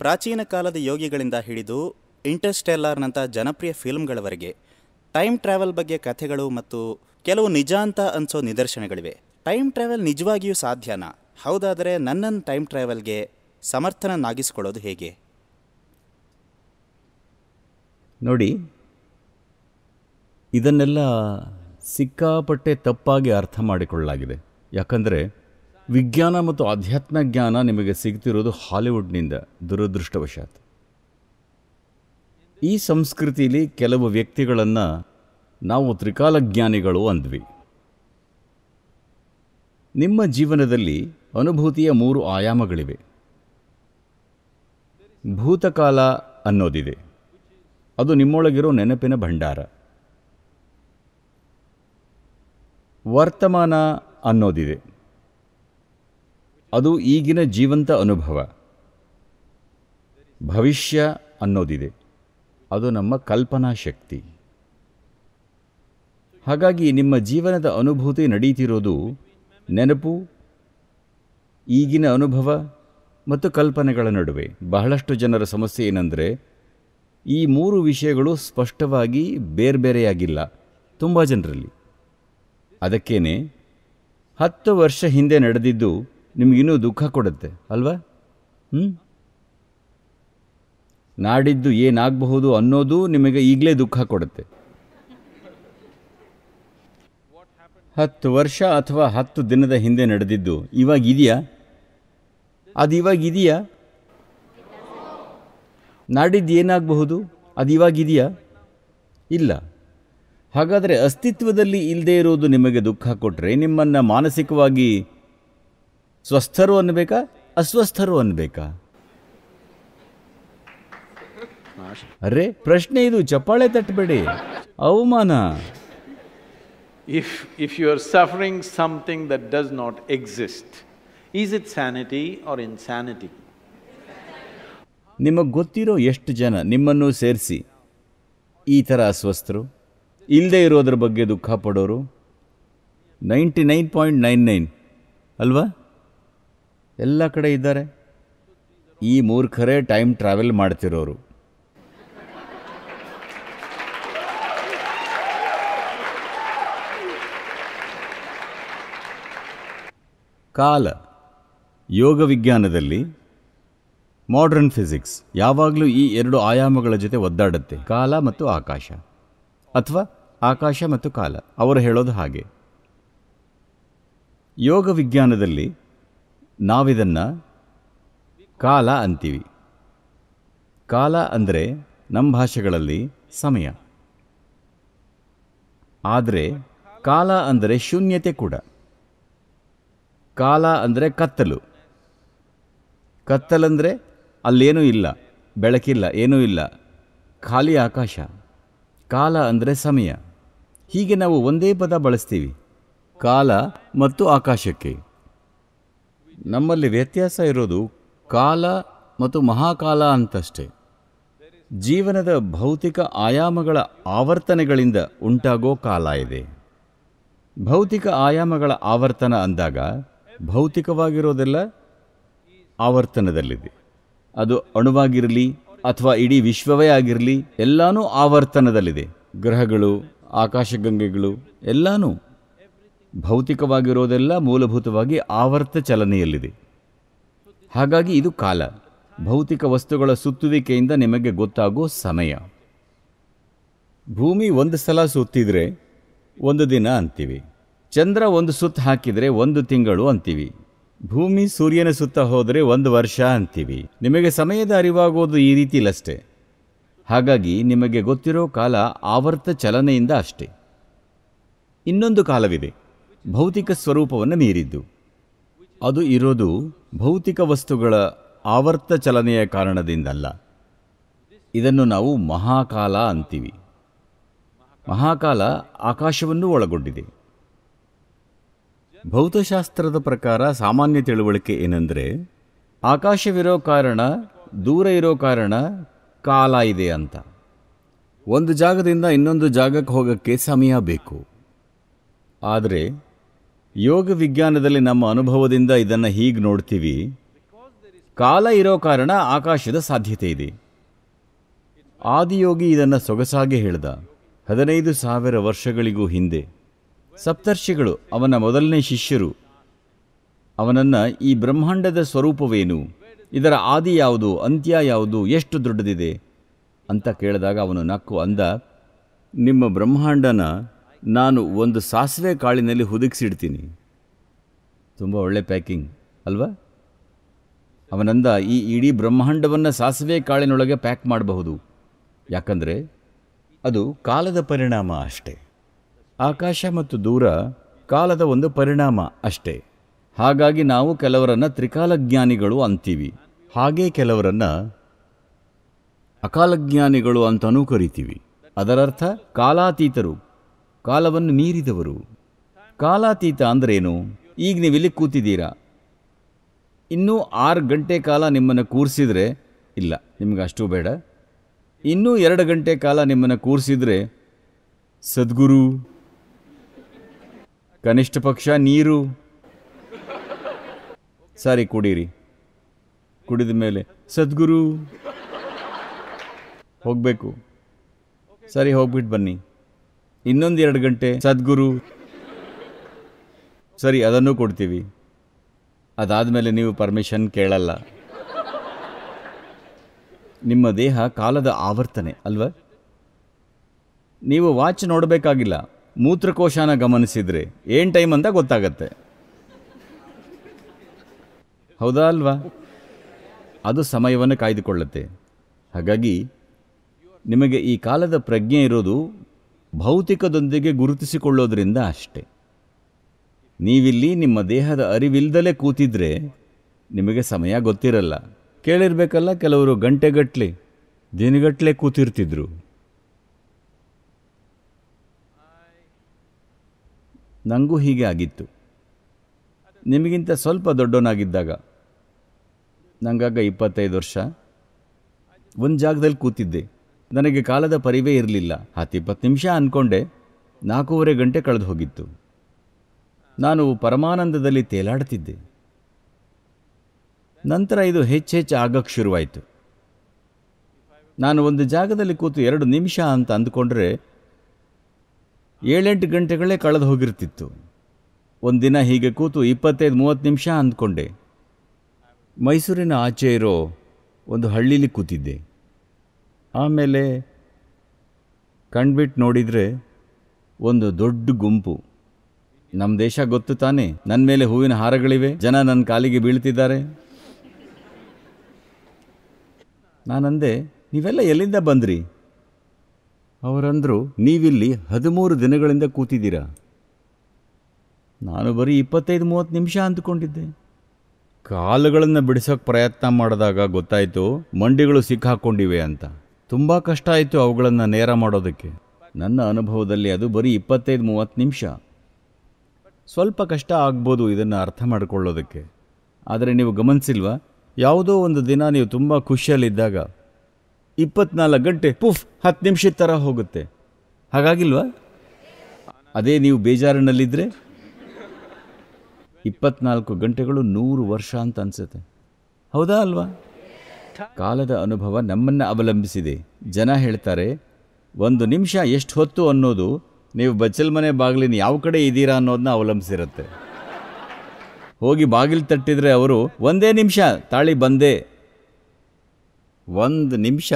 ಪ್ರಾಚೀನ ಕಾಲದ ಯೋಗಿಗಳಿಂದ ಹಿಡಿದು ಇಂಟರ್ಸ್ಟೆಲ್ಲಾರ್ನಂಥ ಜನಪ್ರಿಯ ಫಿಲ್ಮ್ಗಳವರೆಗೆ ಟೈಮ್ ಟ್ರಾವೆಲ್ ಬಗ್ಗೆ ಕಥೆಗಳು ಮತ್ತು ಕೆಲವು ನಿಜ ಅಂತ ಅನಿಸೋ ನಿದರ್ಶನಗಳಿವೆ ಟೈಮ್ ಟ್ರಾವೆಲ್ ನಿಜವಾಗಿಯೂ ಸಾಧ್ಯನಾ ಹೌದಾದರೆ ನನ್ನನ್ನು ಟೈಮ್ ಟ್ರಾವೆಲ್ಗೆ ಸಮರ್ಥನನ್ನಾಗಿಸ್ಕೊಳ್ಳೋದು ಹೇಗೆ ನೋಡಿ ಇದನ್ನೆಲ್ಲ ಸಿಕ್ಕಾಪಟ್ಟೆ ತಪ್ಪಾಗಿ ಅರ್ಥ ಮಾಡಿಕೊಳ್ಳಲಾಗಿದೆ ಯಾಕಂದರೆ ವಿಜ್ಞಾನ ಮತ್ತು ಆಧ್ಯಾತ್ಮ ಜ್ಞಾನ ನಿಮಗೆ ಸಿಗ್ತಿರೋದು ಹಾಲಿವುಡ್ನಿಂದ ದುರದೃಷ್ಟವಶಾತ್ ಈ ಸಂಸ್ಕೃತಿಯಲ್ಲಿ ಕೆಲವು ವ್ಯಕ್ತಿಗಳನ್ನು ನಾವು ತ್ರಿಕಾಲಜ್ಞಾನಿಗಳು ಅಂದ್ವಿ ನಿಮ್ಮ ಜೀವನದಲ್ಲಿ ಅನುಭೂತಿಯ ಮೂರು ಆಯಾಮಗಳಿವೆ ಭೂತಕಾಲ ಅನ್ನೋದಿದೆ ಅದು ನಿಮ್ಮೊಳಗಿರೋ ನೆನಪಿನ ಭಂಡಾರ ವರ್ತಮಾನ ಅನ್ನೋದಿದೆ ಅದು ಈಗಿನ ಜೀವಂತ ಅನುಭವ ಭವಿಷ್ಯ ಅನ್ನೋದಿದೆ ಅದು ನಮ್ಮ ಕಲ್ಪನಾ ಶಕ್ತಿ ಹಾಗಾಗಿ ನಿಮ್ಮ ಜೀವನದ ಅನುಭೂತಿ ನಡೀತಿರೋದು ನೆನಪು ಈಗಿನ ಅನುಭವ ಮತ್ತು ಕಲ್ಪನೆಗಳ ನಡುವೆ ಬಹಳಷ್ಟು ಜನರ ಸಮಸ್ಯೆ ಏನಂದರೆ ಈ ಮೂರು ವಿಷಯಗಳು ಸ್ಪಷ್ಟವಾಗಿ ಬೇರೆಯಾಗಿಲ್ಲ ತುಂಬ ಜನರಲ್ಲಿ ಅದಕ್ಕೇನೆ ಹತ್ತು ವರ್ಷ ಹಿಂದೆ ನಡೆದಿದ್ದು ನಿಮಗಿನ್ನೂ ದುಃಖ ಕೊಡುತ್ತೆ ಅಲ್ವಾ ಹ್ಞೂ ನಾಡಿದ್ದು ಏನಾಗಬಹುದು ಅನ್ನೋದು ನಿಮಗೆ ಈಗಲೇ ದುಃಖ ಕೊಡುತ್ತೆ ಹತ್ತು ವರ್ಷ ಅಥವಾ ಹತ್ತು ದಿನದ ಹಿಂದೆ ನಡೆದಿದ್ದು ಇವಾಗ ಅದು ಇವಾಗ ನಾಡಿದ್ದು ಏನಾಗಬಹುದು ಅದು ಇವಾಗ ಇಲ್ಲ ಹಾಗಾದರೆ ಅಸ್ತಿತ್ವದಲ್ಲಿ ಇಲ್ಲದೇ ಇರೋದು ನಿಮಗೆ ದುಃಖ ಕೊಟ್ಟರೆ ನಿಮ್ಮನ್ನು ಮಾನಸಿಕವಾಗಿ ಸ್ವಸ್ಥರು ಅನ್ನಬೇಕಾ ಅಸ್ವಸ್ಥರು ಅನ್ಬೇಕಾ ಅರೆ ಪ್ರಶ್ನೆ ಇದು ಚಪ್ಪಾಳೆ ತಟ್ಟಬೇಡಿ ಅವಮಾನ if if you are suffering something that does not exist is it sanity or insanity ನಿಮಗೆ ಗೊತ್ತಿರೋ ಎಷ್ಟು ಜನ ನಿಮ್ಮನ್ನು ಸೇರಿಸಿ ಈ ಥರ ಅಸ್ವಸ್ಥರು ಇಲ್ಲದೆ ಇರೋದ್ರ ಬಗ್ಗೆ ದುಃಖ ಪಡೋರು ninety nine point nine nine ಅಲ್ವಾ ಎಲ್ಲ ಕಡೆ ಇದ್ದಾರೆ ಈ ಮೂರ್ಖರೇ ಟೈಮ್ ಟ್ರಾವೆಲ್ ಮಾಡ್ತಿರೋರು ಕಾಲ ಯೋಗ ವಿಜ್ಞಾನದಲ್ಲಿ ಮಾಡ್ರನ್ ಫಿಸಿಕ್ಸ್ ಯಾವಾಗಲೂ ಈ ಎರಡು ಆಯಾಮಗಳ ಜೊತೆ ಒದ್ದಾಡುತ್ತೆ ಕಾಲ ಮತ್ತು ಆಕಾಶ ಅಥವಾ ಆಕಾಶ ಮತ್ತು ಕಾಲ ಅವರು ಹೇಳೋದು ಹಾಗೆ ಯೋಗ ವಿಜ್ಞಾನದಲ್ಲಿ ನಾವಿದನ್ನು ಕಾಲ ಅಂತೀವಿ ಕಾಲ ಅಂದರೆ ನಮ್ಮ ಭಾಷೆಗಳಲ್ಲಿ ಸಮಯ ಆದರೆ ಕಾಲ ಅಂದರೆ ಶೂನ್ಯತೆ ಕೂಡ ಕಾಲ ಅಂದರೆ ಕತ್ತಲು ಕತ್ತಲಂದರೆ ಅಲ್ಲೇನೂ ಇಲ್ಲ ಬೆಳಕಿಲ್ಲ ಏನೂ ಇಲ್ಲ ಖಾಲಿ ಆಕಾಶ ಕಾಲ ಅಂದರೆ ಸಮಯ ಹೀಗೆ ನಾವು ಒಂದೇ ಪದ ಬಳಸ್ತೀವಿ ಕಾಲ ಮತ್ತು ಆಕಾಶಕ್ಕೆ ನಮ್ಮಲ್ಲಿ ವ್ಯತ್ಯಾಸ ಇರೋದು ಕಾಲ ಮತ್ತು ಮಹಾಕಾಲ ಅಂತಷ್ಟೇ ಜೀವನದ ಭೌತಿಕ ಆಯಾಮಗಳ ಆವರ್ತನೆಗಳಿಂದ ಉಂಟಾಗೋ ಕಾಲ ಇದೆ ಭೌತಿಕ ಆಯಾಮಗಳ ಆವರ್ತನ ಅಂದಾಗ ಭೌತಿಕವಾಗಿರೋದೆಲ್ಲ ಆವರ್ತನದಲ್ಲಿದೆ ಅದು ಅಣುವಾಗಿರಲಿ ಅಥವಾ ಇಡೀ ವಿಶ್ವವೇ ಆಗಿರಲಿ ಎಲ್ಲಾನು ಆವರ್ತನದಲ್ಲಿದೆ ಗ್ರಹಗಳು ಆಕಾಶಗಂಗೆಗಳು ಎಲ್ಲಾನೂ ಭೌತಿಕವಾಗಿರೋದೆಲ್ಲ ಮೂಲಭೂತವಾಗಿ ಆವರ್ತ ಚಲನೆಯಲ್ಲಿದೆ ಹಾಗಾಗಿ ಇದು ಕಾಲ ಭೌತಿಕ ವಸ್ತುಗಳ ಸುತ್ತುವಿಕೆಯಿಂದ ನಿಮಗೆ ಗೊತ್ತಾಗೋ ಸಮಯ ಭೂಮಿ ಒಂದು ಸಲ ಸುತ್ತಿದರೆ ಒಂದು ದಿನ ಅಂತೀವಿ ಚಂದ್ರ ಒಂದು ಸುತ್ತ ಹಾಕಿದರೆ ಒಂದು ತಿಂಗಳು ಅಂತೀವಿ ಭೂಮಿ ಸೂರ್ಯನ ಸುತ್ತ ಹೋದರೆ ಒಂದು ವರ್ಷ ಅಂತೀವಿ ನಿಮಗೆ ಸಮಯದ ಅರಿವಾಗೋದು ಈ ಇಲ್ಲಷ್ಟೆ ಹಾಗಾಗಿ ನಿಮಗೆ ಗೊತ್ತಿರೋ ಕಾಲ ಆವರ್ತ ಚಲನೆಯಿಂದ ಅಷ್ಟೇ ಇನ್ನೊಂದು ಕಾಲವಿದೆ ಭೌತಿಕ ಸ್ವರೂಪವನ್ನು ಮೀರಿದ್ದು ಅದು ಇರೋದು ಭೌತಿಕ ವಸ್ತುಗಳ ಆವರ್ತ ಚಲನೆಯ ಕಾರಣದಿಂದಲ್ಲ ಇದನ್ನು ನಾವು ಮಹಾಕಾಲ ಅಂತೀವಿ ಮಹಾಕಾಲ ಆಕಾಶವನ್ನು ಒಳಗೊಂಡಿದೆ ಭೌತಶಾಸ್ತ್ರದ ಪ್ರಕಾರ ಸಾಮಾನ್ಯ ತಿಳುವಳಿಕೆ ಏನೆಂದರೆ ಆಕಾಶವಿರೋ ಕಾರಣ ದೂರ ಇರೋ ಕಾರಣ ಕಾಲ ಇದೆ ಅಂತ ಒಂದು ಜಾಗದಿಂದ ಇನ್ನೊಂದು ಜಾಗಕ್ಕೆ ಹೋಗೋಕ್ಕೆ ಸಮಯ ಬೇಕು ಆದರೆ ಯೋಗ ವಿಜ್ಞಾನದಲ್ಲಿ ನಮ್ಮ ಅನುಭವದಿಂದ ಇದನ್ನು ಹೀಗೆ ನೋಡ್ತೀವಿ ಕಾಲ ಇರೋ ಕಾರಣ ಆಕಾಶದ ಸಾಧ್ಯತೆ ಇದೆ ಆದಿಯೋಗಿ ಇದನ್ನು ಸೊಗಸಾಗಿ ಹೇಳ್ದ ಹದಿನೈದು ಸಾವಿರ ವರ್ಷಗಳಿಗೂ ಹಿಂದೆ ಸಪ್ತರ್ಷಿಗಳು ಅವನ ಮೊದಲನೇ ಶಿಷ್ಯರು ಅವನನ್ನು ಈ ಬ್ರಹ್ಮಾಂಡದ ಸ್ವರೂಪವೇನು ಇದರ ಆದಿ ಯಾವುದು ಅಂತ್ಯ ಯಾವುದು ಎಷ್ಟು ದೊಡ್ಡದಿದೆ ಅಂತ ಕೇಳಿದಾಗ ಅವನು ನಕ್ಕು ಅಂದ ನಿಮ್ಮ ಬ್ರಹ್ಮಾಂಡನ ನಾನು ಒಂದು ಸಾಸಿವೆ ಕಾಳಿನಲ್ಲಿ ಹುದುಗಿಸಿಡ್ತೀನಿ ತುಂಬ ಒಳ್ಳೆ ಪ್ಯಾಕಿಂಗ್ ಅಲ್ವಾ ಅವನಂದ ಈ ಇಡೀ ಬ್ರಹ್ಮಾಂಡವನ್ನು ಸಾಸಿವೆ ಕಾಳಿನೊಳಗೆ ಪ್ಯಾಕ್ ಮಾಡಬಹುದು ಯಾಕಂದರೆ ಅದು ಕಾಲದ ಪರಿಣಾಮ ಅಷ್ಟೆ ಆಕಾಶ ಮತ್ತು ದೂರ ಕಾಲದ ಒಂದು ಪರಿಣಾಮ ಅಷ್ಟೆ ಹಾಗಾಗಿ ನಾವು ಕೆಲವರನ್ನು ತ್ರಿಕಾಲಜ್ಞಾನಿಗಳು ಅಂತೀವಿ ಹಾಗೇ ಕೆಲವರನ್ನು ಅಕಾಲಜ್ಞಾನಿಗಳು ಅಂತನೂ ಕರಿತೀವಿ ಅದರರ್ಥ ಕಾಲಾತೀತರು ಕಾಲವನ್ನು ಮೀರಿದವರು ಕಾಲಾತೀತ ಅಂದ್ರೇನು ಈಗ ನೀವು ಇಲ್ಲಿ ಕೂತಿದ್ದೀರಾ ಇನ್ನೂ ಆರು ಗಂಟೆ ಕಾಲ ನಿಮ್ಮನ್ನು ಕೂರಿಸಿದರೆ ಇಲ್ಲ ನಿಮ್ಗೆ ಅಷ್ಟು ಬೇಡ ಇನ್ನೂ ಎರಡು ಗಂಟೆ ಕಾಲ ನಿಮ್ಮನ್ನು ಕೂರಿಸಿದರೆ ಸದ್ಗುರು ಕನಿಷ್ಠ ಪಕ್ಷ ನೀರು ಸರಿ ಕುಡೀರಿ ಕುಡಿದ ಮೇಲೆ ಸದ್ಗುರು ಹೋಗಬೇಕು ಸರಿ ಹೋಗ್ಬಿಟ್ಟು ಬನ್ನಿ ಇನ್ನೊಂದು ಎರಡು ಗಂಟೆ ಸದ್ಗುರು ಸರಿ ಅದನ್ನು ಕೊಡ್ತೀವಿ ಅದಾದ ಮೇಲೆ ನೀವು ಪರ್ಮಿಷನ್ ಕೇಳಲ್ಲ ನಿಮ್ಮ ದೇಹ ಕಾಲದ ಆವರ್ತನೆ ಅಲ್ವ ನೀವು ವಾಚ್ ನೋಡಬೇಕಾಗಿಲ್ಲ ಮೂತ್ರಕೋಶನ ಗಮನಿಸಿದರೆ ಏನು ಟೈಮ್ ಅಂತ ಗೊತ್ತಾಗತ್ತೆ ಹೌದಾ ಅಲ್ವಾ ಅದು ಸಮಯವನ್ನು ಕಾಯ್ದುಕೊಳ್ಳುತ್ತೆ ಹಾಗಾಗಿ ನಿಮಗೆ ಈ ಕಾಲದ ಪ್ರಜ್ಞೆ ಇರೋದು ಭೌತಿಕದೊಂದಿಗೆ ಗುರುತಿಸಿಕೊಳ್ಳೋದ್ರಿಂದ ಅಷ್ಟೆ ನೀವಿಲ್ಲಿ ನಿಮ್ಮ ದೇಹದ ಅರಿವಿಲ್ಲದಲೇ ಕೂತಿದ್ರೆ ನಿಮಗೆ ಸಮಯ ಗೊತ್ತಿರಲ್ಲ ಕೇಳಿರ್ಬೇಕಲ್ಲ ಕೆಲವರು ಗಂಟೆಗಟ್ಟಲೆ ದಿನಗಟ್ಟಲೆ ಕೂತಿರ್ತಿದ್ರು ನನಗೂ ಹೀಗೆ ಆಗಿತ್ತು ನಿಮಗಿಂತ ಸ್ವಲ್ಪ ದೊಡ್ಡವನಾಗಿದ್ದಾಗ ನಂಗಾಗ ಇಪ್ಪತ್ತೈದು ವರ್ಷ ಒಂದು ಜಾಗದಲ್ಲಿ ಕೂತಿದ್ದೆ ನನಗೆ ಕಾಲದ ಪರಿವೇ ಇರಲಿಲ್ಲ ಹತ್ತಿಪ್ಪತ್ತು ನಿಮಿಷ ಅಂದ್ಕೊಂಡೆ ನಾಲ್ಕೂವರೆ ಗಂಟೆ ಕಳೆದು ಹೋಗಿತ್ತು ನಾನು ಪರಮಾನಂದದಲ್ಲಿ ತೇಲಾಡ್ತಿದ್ದೆ ನಂತರ ಇದು ಹೆಚ್ಚೆಚ್ಚು ಆಗಕ್ಕೆ ಶುರುವಾಯಿತು ನಾನು ಒಂದು ಜಾಗದಲ್ಲಿ ಕೂತು ಎರಡು ನಿಮಿಷ ಅಂತ ಅಂದ್ಕೊಂಡ್ರೆ ಏಳೆಂಟು ಗಂಟೆಗಳೇ ಕಳೆದು ಹೋಗಿರ್ತಿತ್ತು ಒಂದು ದಿನ ಹೀಗೆ ಕೂತು ಇಪ್ಪತ್ತೈದು ಮೂವತ್ತು ನಿಮಿಷ ಅಂದ್ಕೊಂಡೆ ಮೈಸೂರಿನ ಆಚೆ ಇರೋ ಒಂದು ಹಳ್ಳೀಲಿ ಕೂತಿದ್ದೆ ಆಮೇಲೆ ಕಣ್ಬಿಟ್ಟು ನೋಡಿದರೆ ಒಂದು ದೊಡ್ಡ ಗುಂಪು ನಮ್ಮ ದೇಶ ಗೊತ್ತು ತಾನೇ ನನ್ನ ಮೇಲೆ ಹೂವಿನ ಹಾರಗಳಿವೆ ಜನ ನನ್ನ ಕಾಲಿಗೆ ಬೀಳ್ತಿದ್ದಾರೆ ನಾನಂದೆ ನೀವೆಲ್ಲ ಎಲ್ಲಿಂದ ಬಂದ್ರಿ ಅವರಂದರು ನೀವಿಲ್ಲಿ ಹದಿಮೂರು ದಿನಗಳಿಂದ ಕೂತಿದ್ದೀರಾ ನಾನು ಬರೀ ಇಪ್ಪತ್ತೈದು ಮೂವತ್ತು ನಿಮಿಷ ಅಂದುಕೊಂಡಿದ್ದೆ ಕಾಲುಗಳನ್ನು ಬಿಡಿಸೋಕೆ ಪ್ರಯತ್ನ ಮಾಡಿದಾಗ ಗೊತ್ತಾಯಿತು ಮಂಡಿಗಳು ಸಿಕ್ಕಾಕೊಂಡಿವೆ ಅಂತ ತುಂಬ ಕಷ್ಟ ಆಯಿತು ಅವುಗಳನ್ನು ನೇರ ಮಾಡೋದಕ್ಕೆ ನನ್ನ ಅನುಭವದಲ್ಲಿ ಅದು ಬರೀ ಇಪ್ಪತ್ತೈದು ಮೂವತ್ತು ನಿಮಿಷ ಸ್ವಲ್ಪ ಕಷ್ಟ ಆಗ್ಬೋದು ಇದನ್ನು ಅರ್ಥ ಮಾಡಿಕೊಳ್ಳೋದಕ್ಕೆ ಆದರೆ ನೀವು ಗಮನಿಸಿಲ್ವಾ ಯಾವುದೋ ಒಂದು ದಿನ ನೀವು ತುಂಬ ಖುಷಿಯಲ್ಲಿದ್ದಾಗ ಇಪ್ಪತ್ನಾಲ್ಕು ಗಂಟೆ ಪುಫ್ ಹತ್ತು ನಿಮಿಷದ ಥರ ಹೋಗುತ್ತೆ ಹಾಗಾಗಿಲ್ವಾ ಅದೇ ನೀವು ಬೇಜಾರಿನಲ್ಲಿದ್ದರೆ ಇಪ್ಪತ್ನಾಲ್ಕು ಗಂಟೆಗಳು ನೂರು ವರ್ಷ ಅಂತ ಅನಿಸುತ್ತೆ ಹೌದಾ ಅಲ್ವಾ ಕಾಲದ ಅನುಭವ ನಮ್ಮನ್ನು ಅವಲಂಬಿಸಿದೆ ಜನ ಹೇಳ್ತಾರೆ ಒಂದು ನಿಮಿಷ ಎಷ್ಟು ಹೊತ್ತು ಅನ್ನೋದು ನೀವು ಬಚ್ಚಲ್ ಮನೆ ಬಾಗಿಲಿನ ಯಾವ ಕಡೆ ಇದ್ದೀರಾ ಅನ್ನೋದನ್ನ ಅವಲಂಬಿಸಿರುತ್ತೆ ಹೋಗಿ ಬಾಗಿಲು ತಟ್ಟಿದರೆ ಅವರು ಒಂದೇ ನಿಮಿಷ ತಾಳಿ ಬಂದೆ ಒಂದು ನಿಮಿಷ